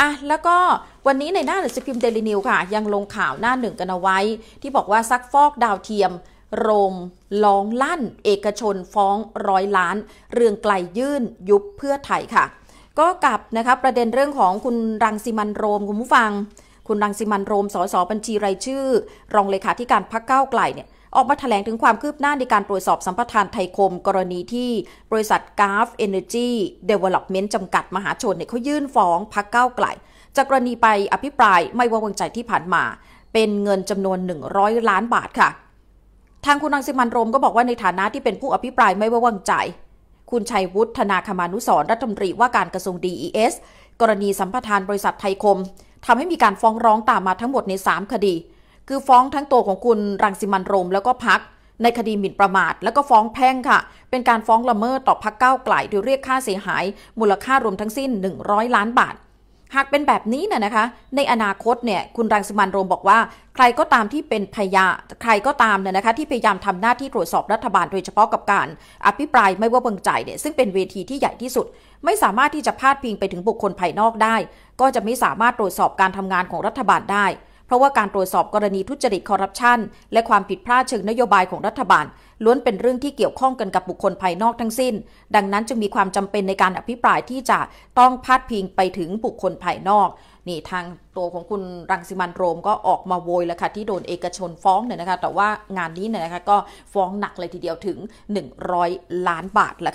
อ่ะ แล้วก็วันนี้ในหน้าหนังสือพิมพ์เดลินิวค่ะ ยังลงข่าวหน้าหนึ่งกันเอาไว้ ที่บอกว่าซักฟอกดาวเทียม โรมลอง ลั่น เอกชนฟ้องร้อยล้าน เรื่องไกลยื่น ยุบเพื่อไทยค่ะ ก็กับนะคะประเด็นเรื่องของคุณรังสิมันโรม คุณผู้ฟังคุณรังสิมันโรม สส บัญชีรายชื่อ รองเลขาธิการพักเก้าไกลเนี่ยออกมาถแถลงถึงความคืบหน้าในการตรวจสอบสัมปทานไทยคม กรณีที่บริษัทกาฟเอเนอร์จีเดเวล็อปเมนต์จำกัดมหาชนเนี่ยเขายื่นฟ้องพักเก้าไกล จากกรณีไปอภิปรายไม่ไว้วางใจที่ผ่านมาเป็นเงินจำนวน 100 ล้านบาทค่ะ ทางคุณรังสิมันโรมก็บอกว่าในฐานะที่เป็นผู้อภิปรายไม่ไว้วางใจ คุณชัยวุฒนาคมานุสรรัฐมนตรีว่าการกระทรวงดีเอสกรณีสัมปทานบริษัทไทยคมทำให้มีการฟ้องร้องตามมาทั้งหมดใน 3 คดี คือฟ้องทั้งตัวของคุณรังสิมันโรมแล้วก็พัก ในคดีหมิ่นประมาท แล้วก็ฟ้องแพ่งค่ะ เป็นการฟ้องละเมิดต่อพักเก้าไกลโดยเรียกค่าเสียหาย มูลค่ารวมทั้งสิ้น 100 ล้านบาทหากเป็นแบบนี้น่ะนะคะในอนาคตเนี่ยคุณรังสุมันโรมบอกว่า ใครก็ตามที่เป็นพยาใครก็ตามเนี่ยนะคะที่พยายามทำหน้าที่ตรวจสอบรัฐบาลโดยเฉพาะกับการ อภิปรายไม่ว่าเบังใจเนี่ยซึ่งเป็นเวทีที่ใหญ่ที่สุด ไม่สามารถที่จะพาดพิงไปถึงบุคคลภายนอกได้ ก็จะไม่สามารถตรวจสอบการทำงานของรัฐบาลได้เพราะว่าการตรวจสอบกรณีทุจริตคอร์รัปชันและความผิดพลาดเชิงนโยบายของรัฐบาล ล้วนเป็นเรื่องที่เกี่ยวข้องกันกับบุคคลภายนอกทั้งสิ้น ดังนั้นจึงมีความจำเป็นในการอภิปรายที่จะต้องพาดพิงไปถึงบุคคลภายนอก นี่ทางตัวของคุณรังสิมันโรมก็ออกมาโวยแล้วค่ะที่โดนเอกชนฟ้องเนี่ยนะคะแต่ว่างานนี้เนี่ยนะคะก็ฟ้องหนักเลยทีเดียวถึง 100 ล้านบาทแล้วค่ะ